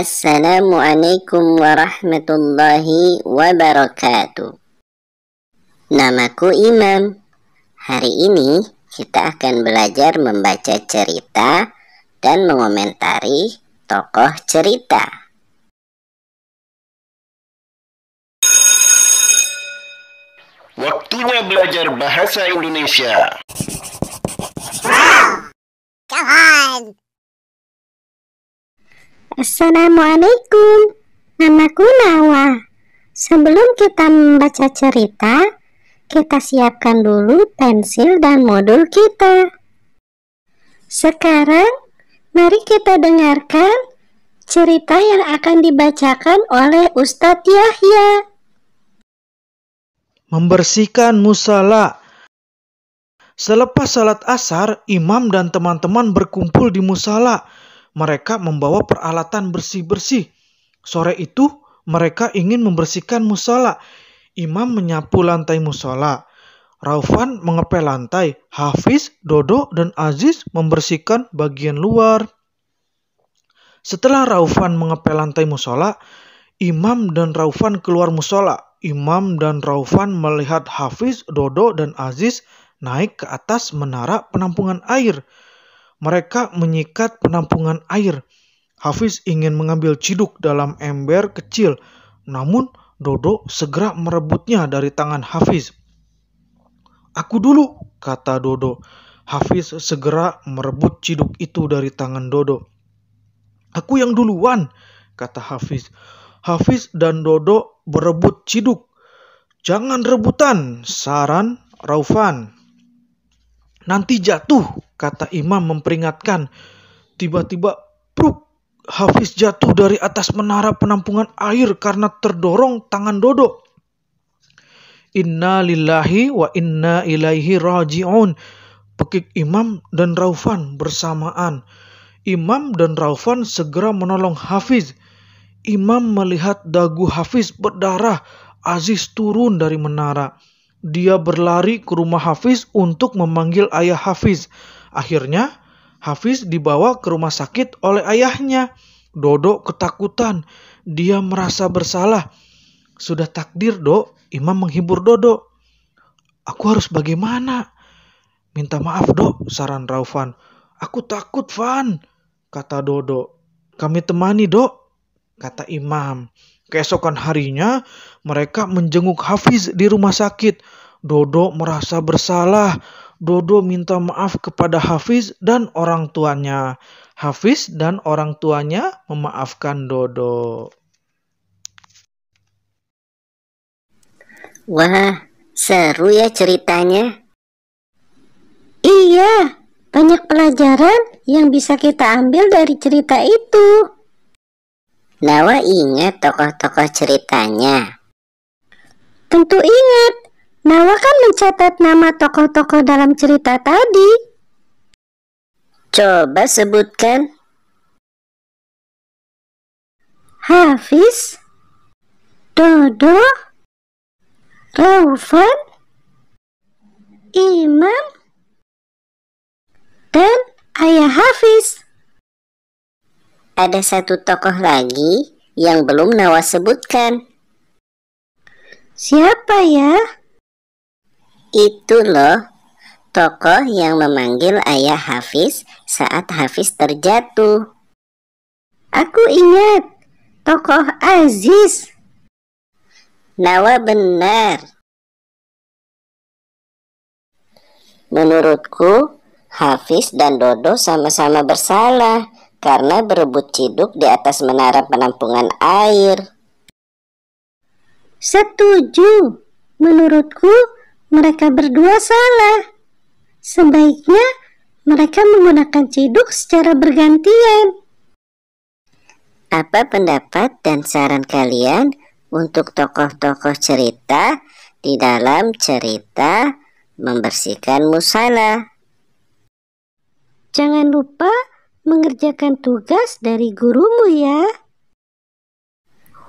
Assalamualaikum warahmatullahi wabarakatuh. Namaku Imam. Hari ini kita akan belajar membaca cerita dan mengomentari tokoh cerita. Waktunya belajar bahasa Indonesia. Assalamualaikum, namaku Nawa. Sebelum kita membaca cerita, kita siapkan dulu pensil dan modul kita. Sekarang, mari kita dengarkan cerita yang akan dibacakan oleh Ustadz Yahya. Membersihkan musala Selepas salat asar, imam dan teman-teman berkumpul di musala mereka membawa peralatan bersih-bersih. Sore itu mereka ingin membersihkan musola. Imam menyapu lantai musola. Raufan mengepel lantai. Hafiz, Dodo, dan Aziz membersihkan bagian luar. Setelah Raufan mengepel lantai musola, Imam dan Raufan keluar musola. Imam dan Raufan melihat Hafiz, Dodo, dan Aziz naik ke atas menara penampungan air. Mereka menyikat penampungan air. Hafiz ingin mengambil ciduk dalam ember kecil, namun Dodo segera merebutnya dari tangan Hafiz. Aku dulu, kata Dodo. Hafiz segera merebut ciduk itu dari tangan Dodo. Aku yang duluan, kata Hafiz. Hafiz dan Dodo berebut ciduk. Jangan rebutan, saran Raufan. Nanti jatuh, Kata imam memperingatkan. Tiba-tiba, bruk, Hafiz jatuh dari atas menara penampungan air karena terdorong tangan Dodo. Inna lillahi wa inna ilaihi raji'un. Pekik Imam dan Raufan bersamaan. Imam dan Raufan segera menolong Hafiz. Imam melihat dagu Hafiz berdarah. Aziz turun dari menara. Dia berlari ke rumah Hafiz untuk memanggil ayah Hafiz. Akhirnya, Hafiz dibawa ke rumah sakit oleh ayahnya. Dodo ketakutan. Dia merasa bersalah. Sudah takdir, Dok. Imam menghibur Dodo. Aku harus bagaimana? Minta maaf, Dok, saran Raufan. Aku takut, Van, kata Dodo. Kami temani, Dok, kata Imam. Keesokan harinya, mereka menjenguk Hafiz di rumah sakit. Dodo merasa bersalah. Dodo minta maaf kepada Hafiz dan orang tuanya. Hafiz dan orang tuanya memaafkan Dodo. Wah, seru ya ceritanya. Iya, banyak pelajaran yang bisa kita ambil dari cerita itu. Lawa ingat tokoh-tokoh ceritanya. Tentu ingat, Nawa kan mencatat nama tokoh-tokoh dalam cerita tadi. Coba sebutkan. Hafiz, Dodo, Raufan, Imam, dan Ayah Hafiz. Ada satu tokoh lagi yang belum Nawa sebutkan. Siapa ya? Itu loh tokoh yang memanggil ayah Hafiz saat Hafiz terjatuh. Aku ingat tokoh Aziz. Nawa benar. Menurutku, Hafiz dan Dodo sama-sama bersalah karena berebut ciduk di atas menara penampungan air. Setuju. Menurutku, mereka berdua salah. Sebaiknya mereka menggunakan ciduk secara bergantian. Apa pendapat dan saran kalian untuk tokoh-tokoh cerita di dalam cerita membersihkan musala? Jangan lupa mengerjakan tugas dari gurumu ya.